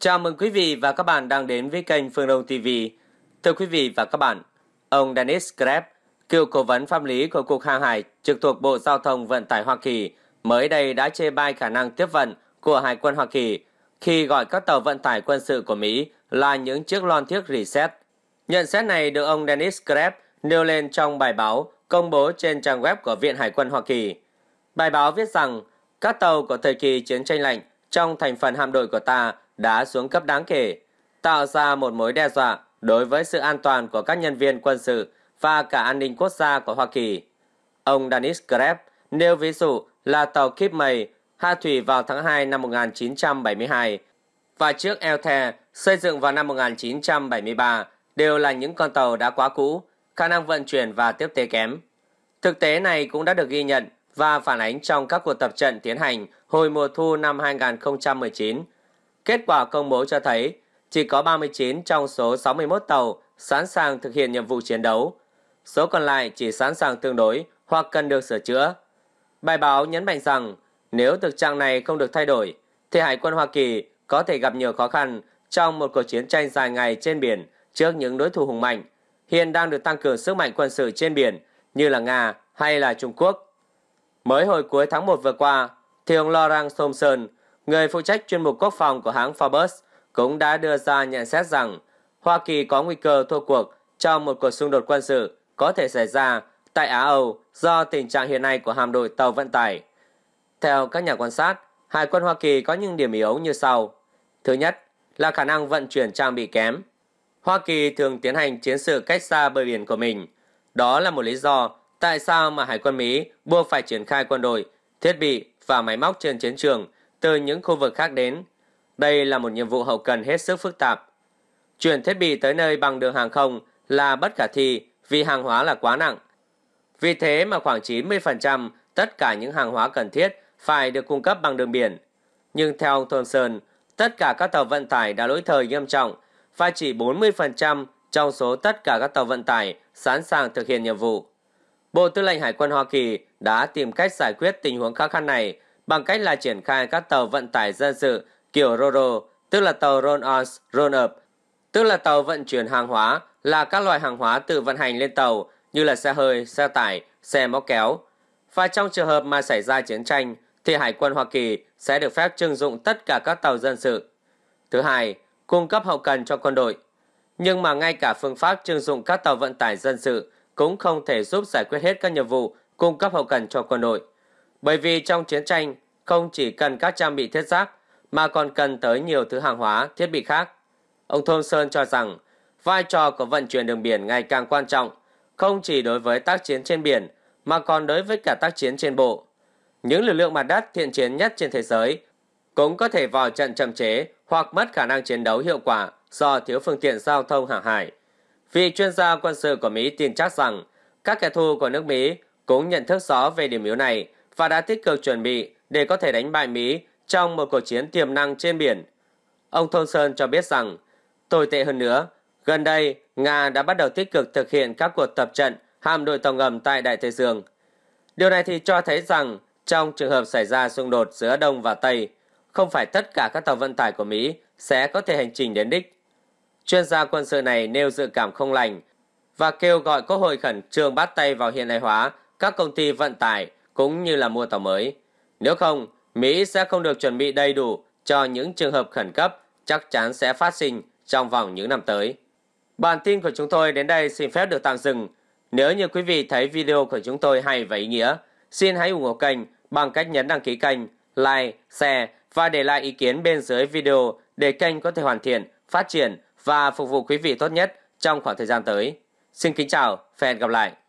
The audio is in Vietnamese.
Chào mừng quý vị và các bạn đang đến với kênh Phương Đông TV. Thưa quý vị và các bạn, ông Dennis Greb, cựu cố vấn pháp lý của Cục Hàng hải trực thuộc Bộ Giao thông Vận tải Hoa Kỳ, mới đây đã chê bai khả năng tiếp vận của Hải quân Hoa Kỳ khi gọi các tàu vận tải quân sự của Mỹ là những chiếc lon thiếc reset. Nhận xét này được ông Dennis Greb nêu lên trong bài báo công bố trên trang web của Viện Hải quân Hoa Kỳ. Bài báo viết rằng các tàu của thời kỳ chiến tranh lạnh trong thành phần hạm đội của ta đã xuống cấp đáng kể, tạo ra một mối đe dọa đối với sự an toàn của các nhân viên quân sự và cả an ninh quốc gia của Hoa Kỳ. Ông Dennis Greb nêu ví dụ là tàu Kip May hạ thủy vào tháng 2 năm 1972 và chiếc Elthe xây dựng vào năm 1973 đều là những con tàu đã quá cũ, khả năng vận chuyển và tiếp tế kém. Thực tế này cũng đã được ghi nhận và phản ánh trong các cuộc tập trận tiến hành hồi mùa thu năm 2019 Kết quả công bố cho thấy chỉ có 39 trong số 61 tàu sẵn sàng thực hiện nhiệm vụ chiến đấu. Số còn lại chỉ sẵn sàng tương đối hoặc cần được sửa chữa. Bài báo nhấn mạnh rằng nếu thực trạng này không được thay đổi, thì Hải quân Hoa Kỳ có thể gặp nhiều khó khăn trong một cuộc chiến tranh dài ngày trên biển trước những đối thủ hùng mạnh, hiện đang được tăng cường sức mạnh quân sự trên biển như là Nga hay là Trung Quốc. Mới hồi cuối tháng 1 vừa qua, thì ông Laurent Thompson, người phụ trách chuyên mục quốc phòng của hãng Forbes, cũng đã đưa ra nhận xét rằng Hoa Kỳ có nguy cơ thua cuộc trong một cuộc xung đột quân sự có thể xảy ra tại Á-Âu do tình trạng hiện nay của hạm đội tàu vận tải. Theo các nhà quan sát, Hải quân Hoa Kỳ có những điểm yếu như sau. Thứ nhất là khả năng vận chuyển trang bị kém. Hoa Kỳ thường tiến hành chiến sự cách xa bờ biển của mình. Đó là một lý do tại sao mà Hải quân Mỹ buộc phải triển khai quân đội, thiết bị và máy móc trên chiến trường – từ những khu vực khác đến. Đây là một nhiệm vụ hậu cần hết sức phức tạp. Chuyển thiết bị tới nơi bằng đường hàng không là bất khả thi vì hàng hóa là quá nặng. Vì thế mà khoảng 90% tất cả những hàng hóa cần thiết phải được cung cấp bằng đường biển. Nhưng theo ông Thomson, tất cả các tàu vận tải đã lỗi thời nghiêm trọng và chỉ 40% trong số tất cả các tàu vận tải sẵn sàng thực hiện nhiệm vụ. Bộ Tư lệnh Hải quân Hoa Kỳ đã tìm cách giải quyết tình huống khó khăn này bằng cách là triển khai các tàu vận tải dân sự kiểu RoRo, tức là tàu roll-on, roll-up, tức là tàu vận chuyển hàng hóa, là các loại hàng hóa tự vận hành lên tàu như là xe hơi, xe tải, xe móc kéo. Và trong trường hợp mà xảy ra chiến tranh, thì Hải quân Hoa Kỳ sẽ được phép trưng dụng tất cả các tàu dân sự. Thứ hai, cung cấp hậu cần cho quân đội. Nhưng mà ngay cả phương pháp trưng dụng các tàu vận tải dân sự cũng không thể giúp giải quyết hết các nhiệm vụ cung cấp hậu cần cho quân đội. Bởi vì trong chiến tranh, không chỉ cần các trang bị thiết giáp, mà còn cần tới nhiều thứ hàng hóa, thiết bị khác. Ông Thomson cho rằng, vai trò của vận chuyển đường biển ngày càng quan trọng, không chỉ đối với tác chiến trên biển, mà còn đối với cả tác chiến trên bộ. Những lực lượng mặt đất thiện chiến nhất trên thế giới cũng có thể vào trận chậm chế hoặc mất khả năng chiến đấu hiệu quả do thiếu phương tiện giao thông hàng hải. Vì chuyên gia quân sự của Mỹ tin chắc rằng các kẻ thù của nước Mỹ cũng nhận thức rõ về điểm yếu này và đã tích cực chuẩn bị để có thể đánh bại Mỹ trong một cuộc chiến tiềm năng trên biển. Ông Thomson cho biết rằng, tồi tệ hơn nữa, gần đây Nga đã bắt đầu tích cực thực hiện các cuộc tập trận hạm đội tàu ngầm tại Đại Tây Dương. Điều này thì cho thấy rằng trong trường hợp xảy ra xung đột giữa Đông và Tây, không phải tất cả các tàu vận tải của Mỹ sẽ có thể hành trình đến đích. Chuyên gia quân sự này nêu dự cảm không lành và kêu gọi Quốc hội khẩn trương bắt tay vào hiện đại hóa các công ty vận tải cũng như là mua tàu mới. Nếu không, Mỹ sẽ không được chuẩn bị đầy đủ cho những trường hợp khẩn cấp chắc chắn sẽ phát sinh trong vòng những năm tới. Bản tin của chúng tôi đến đây xin phép được tạm dừng. Nếu như quý vị thấy video của chúng tôi hay và ý nghĩa, xin hãy ủng hộ kênh bằng cách nhấn đăng ký kênh, like, share và để lại ý kiến bên dưới video để kênh có thể hoàn thiện, phát triển và phục vụ quý vị tốt nhất trong khoảng thời gian tới. Xin kính chào và hẹn gặp lại!